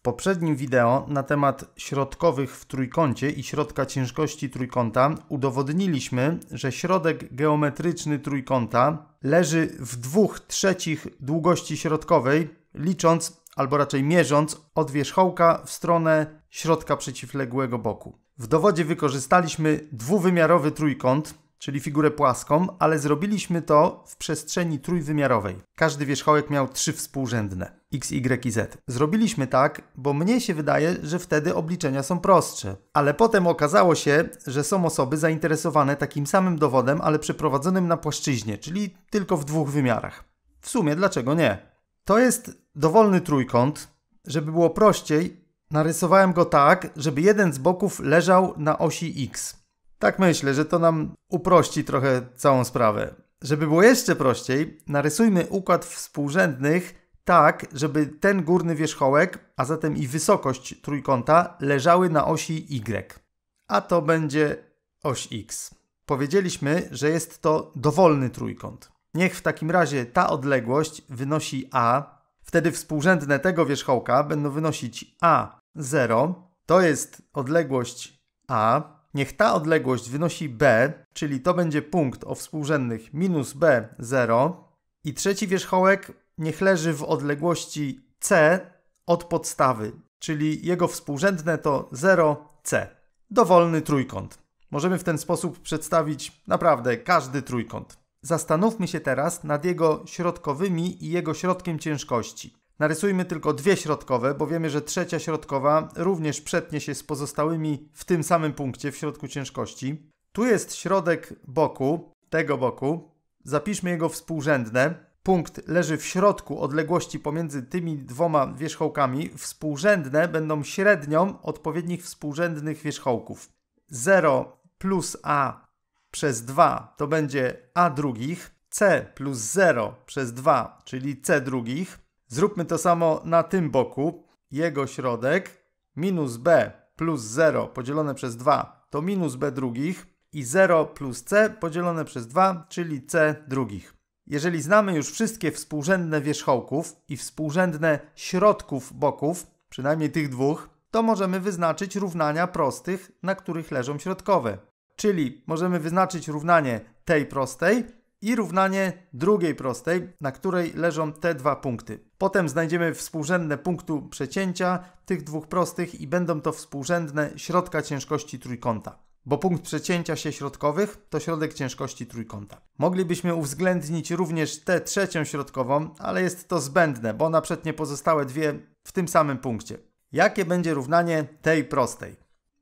W poprzednim wideo na temat środkowych w trójkącie i środka ciężkości trójkąta udowodniliśmy, że środek geometryczny trójkąta leży w dwóch trzecich długości środkowej, licząc albo raczej mierząc od wierzchołka w stronę środka przeciwległego boku. W dowodzie wykorzystaliśmy dwuwymiarowy trójkąt, czyli figurę płaską, ale zrobiliśmy to w przestrzeni trójwymiarowej. Każdy wierzchołek miał trzy współrzędne x, y i z. Zrobiliśmy tak, bo mnie się wydaje, że wtedy obliczenia są prostsze. Ale potem okazało się, że są osoby zainteresowane takim samym dowodem, ale przeprowadzonym na płaszczyźnie, czyli tylko w dwóch wymiarach. W sumie dlaczego nie? To jest dowolny trójkąt. Żeby było prościej, narysowałem go tak, żeby jeden z boków leżał na osi x. Tak myślę, że to nam uprości trochę całą sprawę. Żeby było jeszcze prościej, narysujmy układ współrzędnych tak, żeby ten górny wierzchołek, a zatem i wysokość trójkąta leżały na osi Y. A to będzie oś X. Powiedzieliśmy, że jest to dowolny trójkąt. Niech w takim razie ta odległość wynosi A, wtedy współrzędne tego wierzchołka będą wynosić A0, to jest odległość A, Niech ta odległość wynosi b, czyli to będzie punkt o współrzędnych minus b 0 i trzeci wierzchołek niech leży w odległości c od podstawy, czyli jego współrzędne to 0c. Dowolny trójkąt. Możemy w ten sposób przedstawić naprawdę każdy trójkąt. Zastanówmy się teraz nad jego środkowymi i jego środkiem ciężkości. Narysujmy tylko dwie środkowe, bo wiemy, że trzecia środkowa również przetnie się z pozostałymi w tym samym punkcie, w środku ciężkości. Tu jest środek boku, tego boku. Zapiszmy jego współrzędne. Punkt leży w środku odległości pomiędzy tymi dwoma wierzchołkami. Współrzędne będą średnią odpowiednich współrzędnych wierzchołków. 0 plus a przez 2 to będzie a drugich, c plus 0 przez 2, czyli c drugich, Zróbmy to samo na tym boku. Jego środek minus b plus 0 podzielone przez 2 to minus b drugich i 0 plus c podzielone przez 2, czyli c drugich. Jeżeli znamy już wszystkie współrzędne wierzchołków i współrzędne środków boków, przynajmniej tych dwóch, to możemy wyznaczyć równania prostych, na których leżą środkowe. Czyli możemy wyznaczyć równanie tej prostej i równanie drugiej prostej, na której leżą te dwa punkty. Potem znajdziemy współrzędne punktu przecięcia tych dwóch prostych i będą to współrzędne środka ciężkości trójkąta. Bo punkt przecięcia się środkowych to środek ciężkości trójkąta. Moglibyśmy uwzględnić również tę trzecią środkową, ale jest to zbędne, bo ona przednie pozostałe dwie w tym samym punkcie. Jakie będzie równanie tej prostej?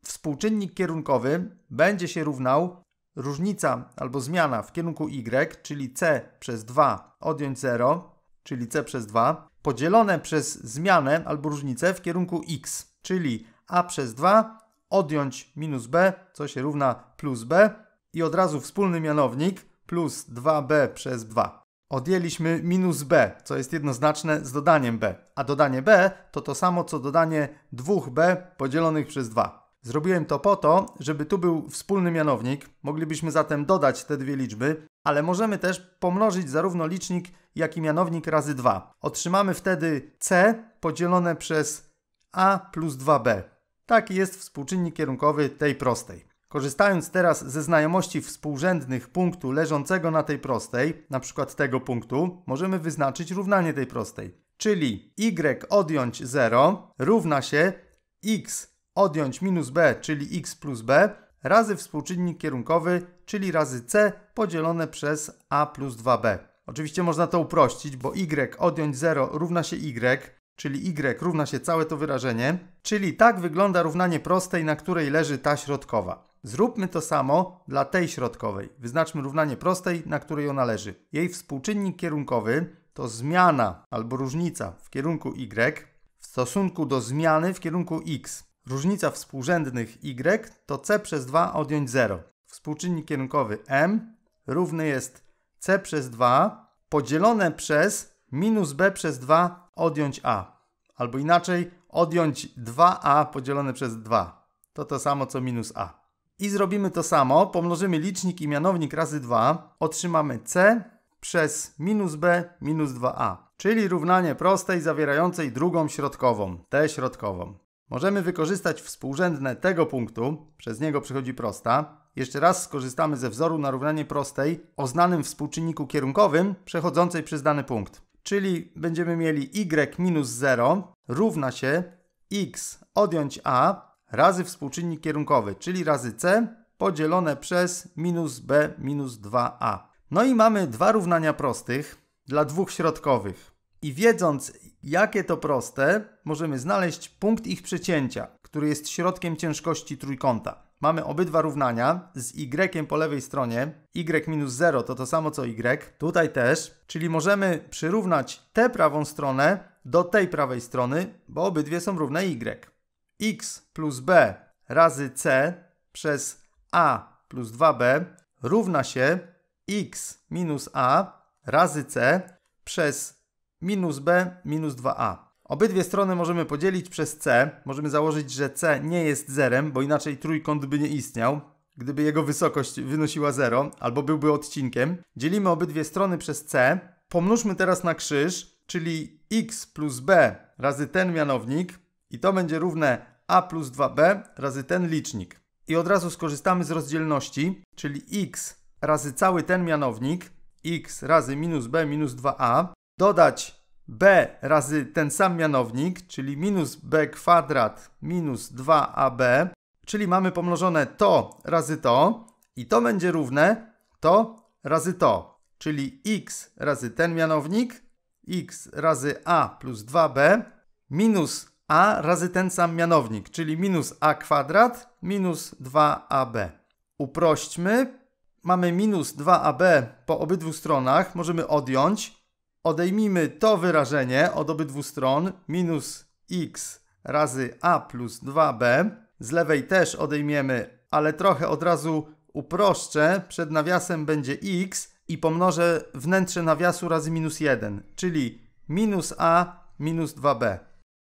Współczynnik kierunkowy będzie się równał różnica albo zmiana w kierunku y, czyli c przez 2 odjąć 0, czyli c przez 2, podzielone przez zmianę albo różnicę w kierunku x, czyli a przez 2 odjąć minus b, co się równa plus b i od razu wspólny mianownik plus 2b przez 2. Odjęliśmy minus b, co jest jednoznaczne z dodaniem b, a dodanie b to to samo co dodanie 2b podzielonych przez 2. Zrobiłem to po to, żeby tu był wspólny mianownik. Moglibyśmy zatem dodać te dwie liczby, ale możemy też pomnożyć zarówno licznik, jak i mianownik razy 2. Otrzymamy wtedy c podzielone przez a plus 2b. Taki jest współczynnik kierunkowy tej prostej. Korzystając teraz ze znajomości współrzędnych punktu leżącego na tej prostej, np. tego punktu, możemy wyznaczyć równanie tej prostej. Czyli y odjąć 0 równa się x odjąć minus b, czyli x plus b, razy współczynnik kierunkowy, czyli razy c podzielone przez a plus 2b. Oczywiście można to uprościć, bo y odjąć 0 równa się y, czyli y równa się całe to wyrażenie, czyli tak wygląda równanie prostej, na której leży ta środkowa. Zróbmy to samo dla tej środkowej. Wyznaczmy równanie prostej, na której ona leży. Jej współczynnik kierunkowy to zmiana albo różnica w kierunku y w stosunku do zmiany w kierunku x. Różnica współrzędnych y to c przez 2 odjąć 0. Współczynnik kierunkowy m równy jest c przez 2 podzielone przez minus b przez 2 odjąć a. Albo inaczej odjąć 2a podzielone przez 2. To to samo co minus a. I zrobimy to samo. Pomnożymy licznik i mianownik razy 2. Otrzymamy c przez minus b minus 2a. Czyli równanie prostej zawierającej drugą środkową, tę środkową. Możemy wykorzystać współrzędne tego punktu, przez niego przychodzi prosta. Jeszcze raz skorzystamy ze wzoru na równanie prostej o znanym współczynniku kierunkowym przechodzącej przez dany punkt. Czyli będziemy mieli y minus 0 równa się x odjąć a razy współczynnik kierunkowy, czyli razy c podzielone przez minus b minus 2a. No i mamy dwa równania prostych dla dwóch środkowych. I wiedząc jakie to proste, możemy znaleźć punkt ich przecięcia, który jest środkiem ciężkości trójkąta. Mamy obydwa równania z y po lewej stronie, y minus 0 to to samo co y, tutaj też, czyli możemy przyrównać tę prawą stronę do tej prawej strony, bo obydwie są równe y. x plus b razy c przez a plus 2b równa się x minus a razy c przez minus b minus 2a. Obydwie strony możemy podzielić przez c. Możemy założyć, że c nie jest zerem, bo inaczej trójkąt by nie istniał, gdyby jego wysokość wynosiła 0 albo byłby odcinkiem. Dzielimy obydwie strony przez c. Pomnóżmy teraz na krzyż, czyli x plus b razy ten mianownik i to będzie równe a plus 2b razy ten licznik. I od razu skorzystamy z rozdzielności, czyli x razy cały ten mianownik, x razy minus b minus 2a dodać b razy ten sam mianownik, czyli minus b kwadrat minus 2ab, czyli mamy pomnożone to razy to i to będzie równe to razy to, czyli x razy ten mianownik, x razy a plus 2b minus a razy ten sam mianownik, czyli minus a kwadrat minus 2ab. Uprośćmy, mamy minus 2ab po obydwu stronach, możemy odjąć, Odejmijmy to wyrażenie od obydwu stron, minus x razy a plus 2b. Z lewej też odejmiemy, ale trochę od razu uproszczę. Przed nawiasem będzie x i pomnożę wnętrze nawiasu razy minus 1, czyli minus a minus 2b.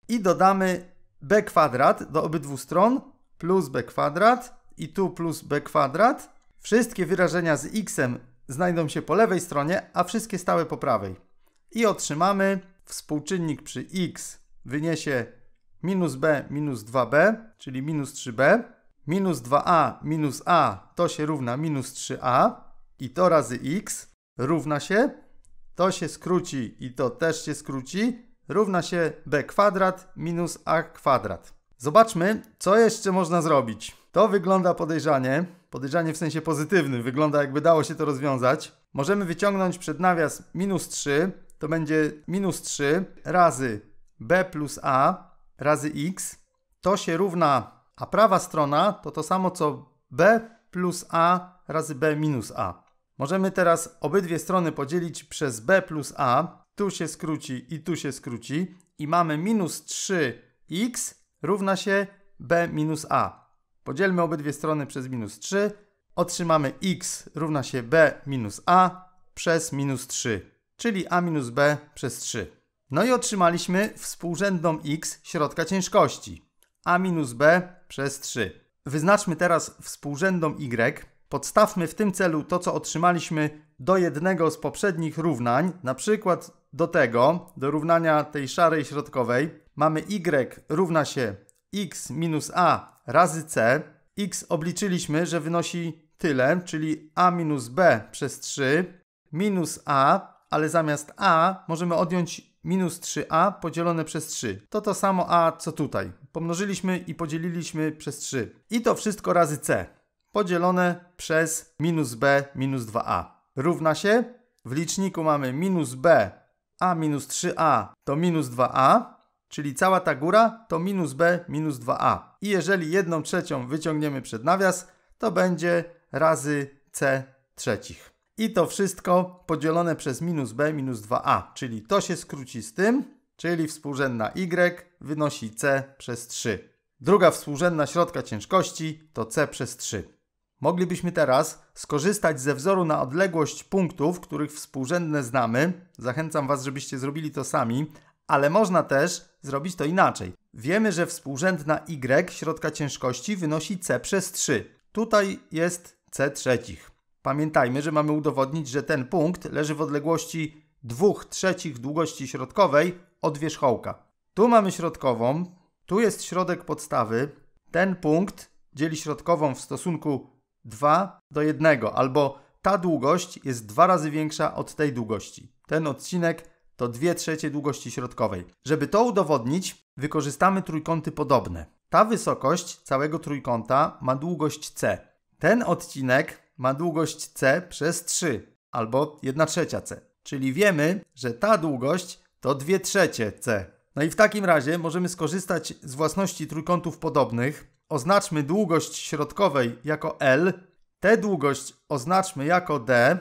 I dodamy b kwadrat do obydwu stron plus b kwadrat i tu plus b kwadrat. Wszystkie wyrażenia z x znajdą się po lewej stronie, a wszystkie stałe po prawej i otrzymamy współczynnik przy x wyniesie minus b minus 2b, czyli minus 3b, minus 2a minus a to się równa minus 3a i to razy x równa się, to się skróci i to też się skróci, równa się b kwadrat minus a kwadrat. Zobaczmy, co jeszcze można zrobić. To wygląda podejrzanie, podejrzanie w sensie pozytywnym, wygląda jakby dało się to rozwiązać. Możemy wyciągnąć przed nawias minus 3, to będzie minus 3 razy b plus a razy x. To się równa, a prawa strona to to samo co b plus a razy b minus a. Możemy teraz obydwie strony podzielić przez b plus a. Tu się skróci i tu się skróci. I mamy minus 3x równa się b minus a. Podzielmy obydwie strony przez minus 3. Otrzymamy x równa się b minus a przez minus 3 czyli a minus b przez 3. No i otrzymaliśmy współrzędną x środka ciężkości, a minus b przez 3. Wyznaczmy teraz współrzędną y, podstawmy w tym celu to, co otrzymaliśmy do jednego z poprzednich równań, na przykład do tego, do równania tej szarej środkowej, mamy y równa się x minus a razy c. x obliczyliśmy, że wynosi tyle, czyli a minus b przez 3 minus a ale zamiast a możemy odjąć minus 3a podzielone przez 3. To to samo a co tutaj. Pomnożyliśmy i podzieliliśmy przez 3. I to wszystko razy c podzielone przez minus b minus 2a. Równa się, w liczniku mamy minus b, a minus 3a to minus 2a, czyli cała ta góra to minus b minus 2a. I jeżeli jedną trzecią wyciągniemy przed nawias, to będzie razy c trzecich. I to wszystko podzielone przez minus b minus 2a, czyli to się skróci z tym, czyli współrzędna y wynosi c przez 3. Druga współrzędna środka ciężkości to c przez 3. Moglibyśmy teraz skorzystać ze wzoru na odległość punktów, których współrzędne znamy. Zachęcam Was, żebyście zrobili to sami, ale można też zrobić to inaczej. Wiemy, że współrzędna y środka ciężkości wynosi c przez 3. Tutaj jest c trzecich. Pamiętajmy, że mamy udowodnić, że ten punkt leży w odległości 2 trzecich długości środkowej od wierzchołka. Tu mamy środkową, tu jest środek podstawy. Ten punkt dzieli środkową w stosunku 2 do 1, albo ta długość jest dwa razy większa od tej długości. Ten odcinek to 2 trzecie długości środkowej. Żeby to udowodnić, wykorzystamy trójkąty podobne. Ta wysokość całego trójkąta ma długość c. Ten odcinek ma długość c przez 3 albo 1 trzecia c. Czyli wiemy, że ta długość to 2 trzecie c. No i w takim razie możemy skorzystać z własności trójkątów podobnych. Oznaczmy długość środkowej jako L, tę długość oznaczmy jako D,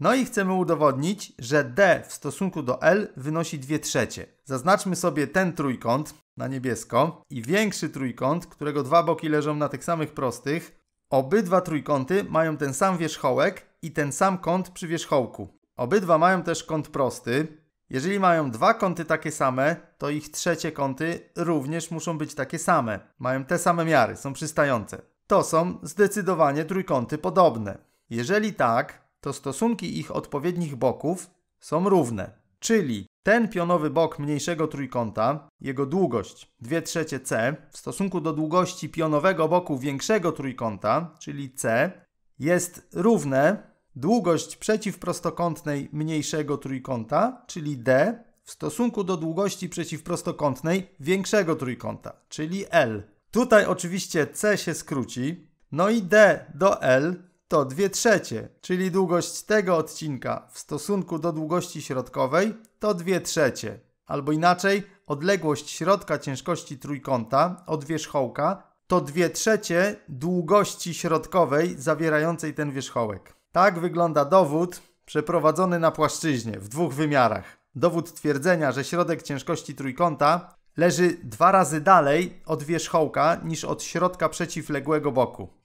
no i chcemy udowodnić, że D w stosunku do L wynosi 2 trzecie. Zaznaczmy sobie ten trójkąt na niebiesko i większy trójkąt, którego dwa boki leżą na tych samych prostych, Obydwa trójkąty mają ten sam wierzchołek i ten sam kąt przy wierzchołku. Obydwa mają też kąt prosty. Jeżeli mają dwa kąty takie same, to ich trzecie kąty również muszą być takie same. Mają te same miary, są przystające. To są zdecydowanie trójkąty podobne. Jeżeli tak, to stosunki ich odpowiednich boków są równe. Czyli ten pionowy bok mniejszego trójkąta, jego długość 2 trzecie c, w stosunku do długości pionowego boku większego trójkąta, czyli c, jest równe długość przeciwprostokątnej mniejszego trójkąta, czyli d, w stosunku do długości przeciwprostokątnej większego trójkąta, czyli l. Tutaj oczywiście c się skróci, no i d do l to 2 trzecie, czyli długość tego odcinka w stosunku do długości środkowej to 2 trzecie. Albo inaczej, odległość środka ciężkości trójkąta od wierzchołka to 2 trzecie długości środkowej zawierającej ten wierzchołek. Tak wygląda dowód przeprowadzony na płaszczyźnie w dwóch wymiarach. Dowód twierdzenia, że środek ciężkości trójkąta leży dwa razy dalej od wierzchołka niż od środka przeciwległego boku.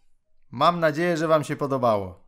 Mam nadzieję, że Wam się podobało.